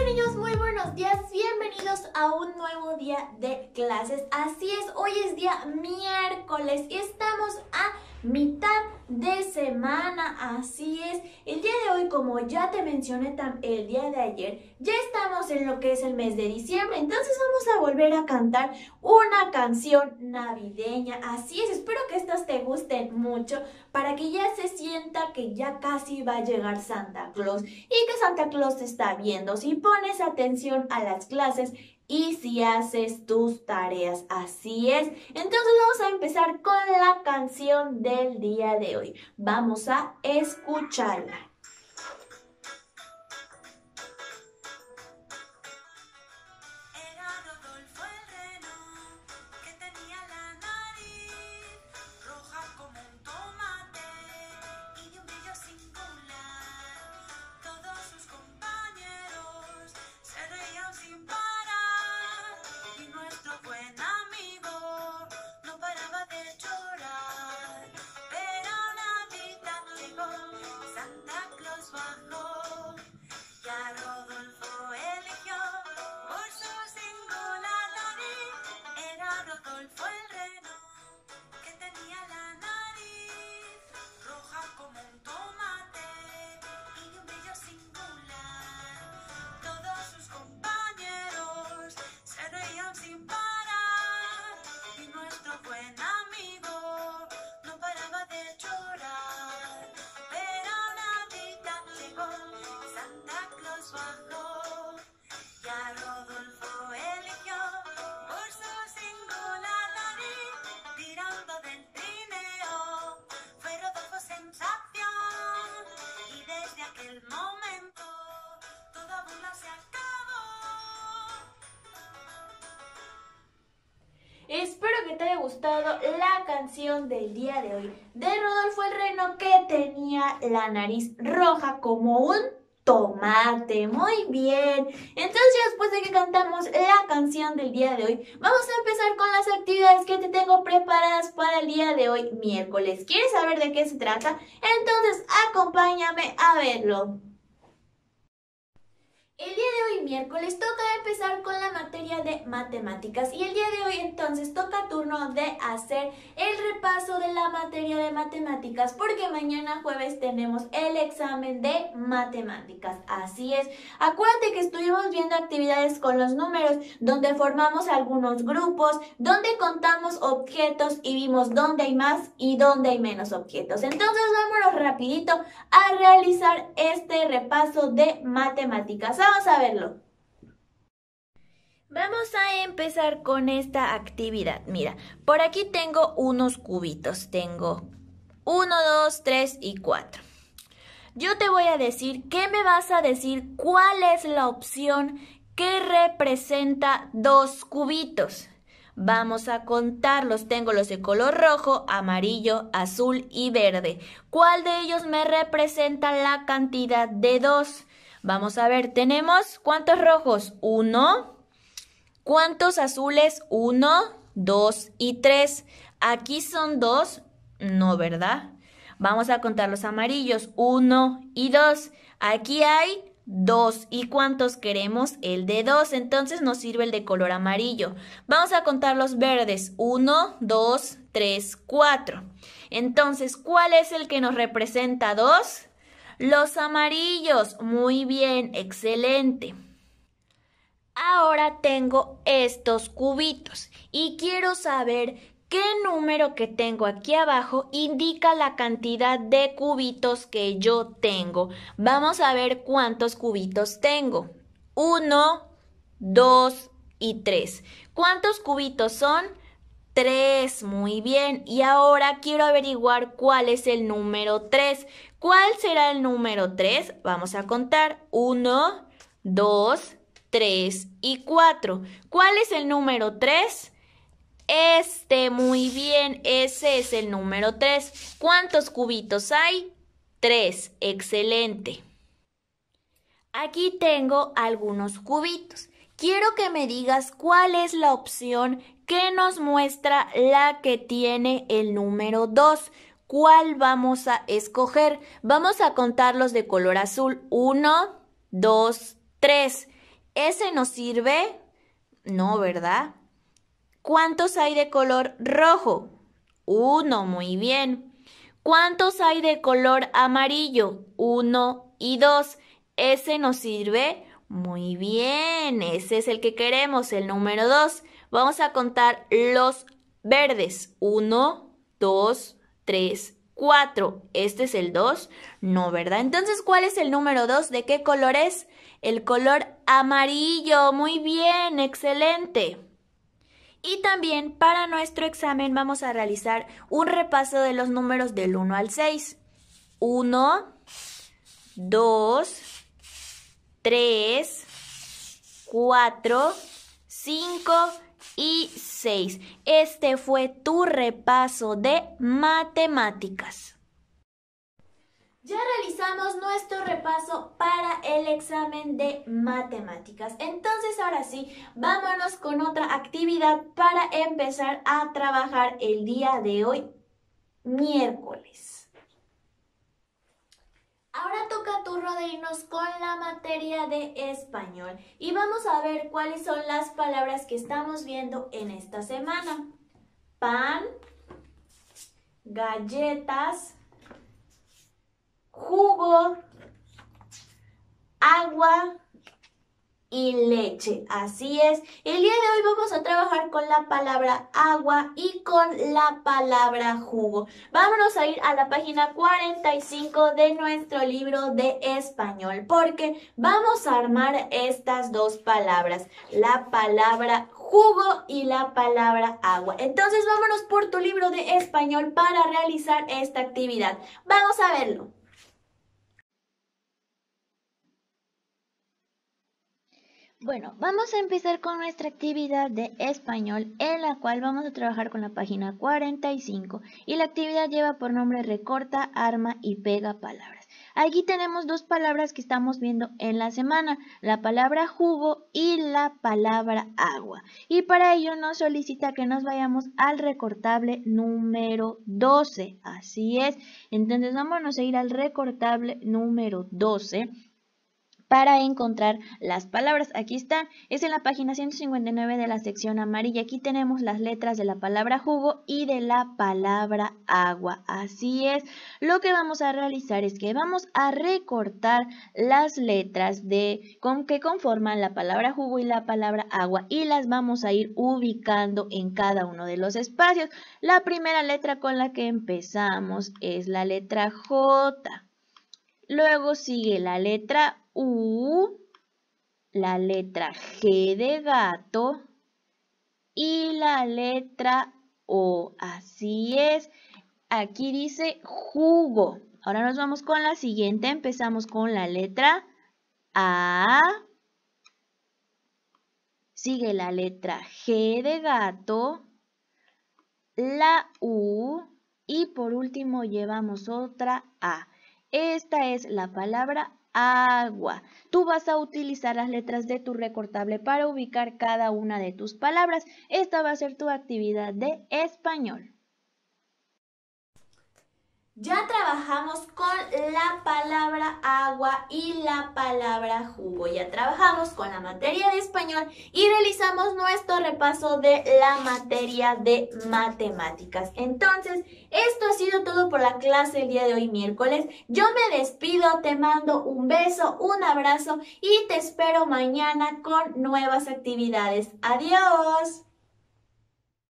niños, muy buenos días, bienvenidos a un nuevo día de clases. Así es, hoy es día miércoles y estamos a mitad de semana, así es. El día de hoy, como ya te mencioné el día de ayer, ya estamos en lo que es el mes de diciembre, entonces vamos a volver a cantar una canción navideña, así es. Espero que estas te gusten mucho para que ya se sienta que ya casi va a llegar Santa Claus y que Santa Claus te está viendo. Si pones atención a las clases, y si haces tus tareas. Así es. Entonces vamos a empezar con la canción del día de hoy. Vamos a escucharla. gustado la canción del día de hoy de Rodolfo el Reno que tenía la nariz roja como un tomate. Muy bien. Entonces después de que cantamos la canción del día de hoy, vamos a empezar con las actividades que te tengo preparadas para el día de hoy miércoles. ¿Quieres saber de qué se trata? Entonces acompáñame a verlo miércoles toca empezar con la materia de matemáticas y el día de hoy entonces toca turno de hacer el repaso de la materia de matemáticas porque mañana jueves tenemos el examen de matemáticas. Así es, acuérdate que estuvimos viendo actividades con los números donde formamos algunos grupos, donde contamos objetos y vimos dónde hay más y dónde hay menos objetos. Entonces vámonos rapidito a realizar este repaso de matemáticas. Vamos a verlo. Vamos a empezar con esta actividad. Mira, por aquí tengo unos cubitos. Tengo 1, 2, 3 y 4. Yo te voy a decir qué me vas a decir, cuál es la opción que representa dos cubitos. Vamos a contarlos. Tengo los de color rojo, amarillo, azul y verde. ¿Cuál de ellos me representa la cantidad de dos? Vamos a ver, tenemos cuántos rojos? Uno, ¿Cuántos azules? 1, 2 y 3, Aquí son 2? no, ¿verdad? Vamos a contar los amarillos, 1 y 2, Aquí hay 2. ¿Y cuántos queremos? El de 2. Entonces nos sirve el de color amarillo. Vamos a contar los verdes. 1, 2, 3, 4. Entonces, ¿cuál es el que nos representa 2? Los amarillos. Muy bien, excelente. Ahora tengo estos cubitos y quiero saber qué número que tengo aquí abajo indica la cantidad de cubitos que yo tengo. Vamos a ver cuántos cubitos tengo. Uno, dos y tres. ¿Cuántos cubitos son? Tres, muy bien. Y ahora quiero averiguar cuál es el número 3. ¿Cuál será el número 3? Vamos a contar. Uno, dos... 3 y 4. ¿Cuál es el número 3? Este, muy bien, ese es el número 3. ¿Cuántos cubitos hay? 3, excelente. Aquí tengo algunos cubitos. Quiero que me digas cuál es la opción que nos muestra la que tiene el número 2. ¿Cuál vamos a escoger? Vamos a contarlos de color azul. 1, 2, 3. ¿Ese nos sirve? No, ¿verdad? ¿Cuántos hay de color rojo? Uno, muy bien. ¿Cuántos hay de color amarillo? Uno y dos. ¿Ese nos sirve? Muy bien, ese es el que queremos, el número dos. Vamos a contar los verdes. Uno, dos, tres 4. Este es el 2, no, ¿verdad? Entonces, ¿cuál es el número 2? ¿De qué color es? El color amarillo. Muy bien, excelente. Y también para nuestro examen vamos a realizar un repaso de los números del 1 al 6. 1, 2, 3, 4, 5 y 6. Este fue tu repaso de matemáticas. Ya realizamos nuestro repaso para el examen de matemáticas. Entonces ahora sí, vámonos con otra actividad para empezar a trabajar el día de hoy, miércoles. Ahora toca tu de con la materia de español y vamos a ver cuáles son las palabras que estamos viendo en esta semana. Pan, galletas, jugo, agua, y leche. Así es. El día de hoy vamos a trabajar con la palabra agua y con la palabra jugo. Vámonos a ir a la página 45 de nuestro libro de español porque vamos a armar estas dos palabras, la palabra jugo y la palabra agua. Entonces vámonos por tu libro de español para realizar esta actividad. Vamos a verlo. Bueno, vamos a empezar con nuestra actividad de español en la cual vamos a trabajar con la página 45 y la actividad lleva por nombre recorta, arma y pega palabras. Aquí tenemos dos palabras que estamos viendo en la semana, la palabra jugo y la palabra agua. Y para ello nos solicita que nos vayamos al recortable número 12, así es. Entonces vámonos a ir al recortable número 12 para encontrar las palabras. Aquí están, es en la página 159 de la sección amarilla. Aquí tenemos las letras de la palabra jugo y de la palabra agua. Así es, lo que vamos a realizar es que vamos a recortar las letras de, con, que conforman la palabra jugo y la palabra agua y las vamos a ir ubicando en cada uno de los espacios. La primera letra con la que empezamos es la letra J. Luego sigue la letra U, la letra G de gato y la letra O. Así es. Aquí dice jugo. Ahora nos vamos con la siguiente. Empezamos con la letra A. Sigue la letra G de gato, la U y por último llevamos otra A. Esta es la palabra agua. Tú vas a utilizar las letras de tu recortable para ubicar cada una de tus palabras. Esta va a ser tu actividad de español. Ya trabajamos con la palabra agua y la palabra jugo. Ya trabajamos con la materia de español y realizamos nuestro repaso de la materia de matemáticas. Entonces, esto ha sido todo por la clase el día de hoy miércoles. Yo me despido, te mando un beso, un abrazo y te espero mañana con nuevas actividades. Adiós.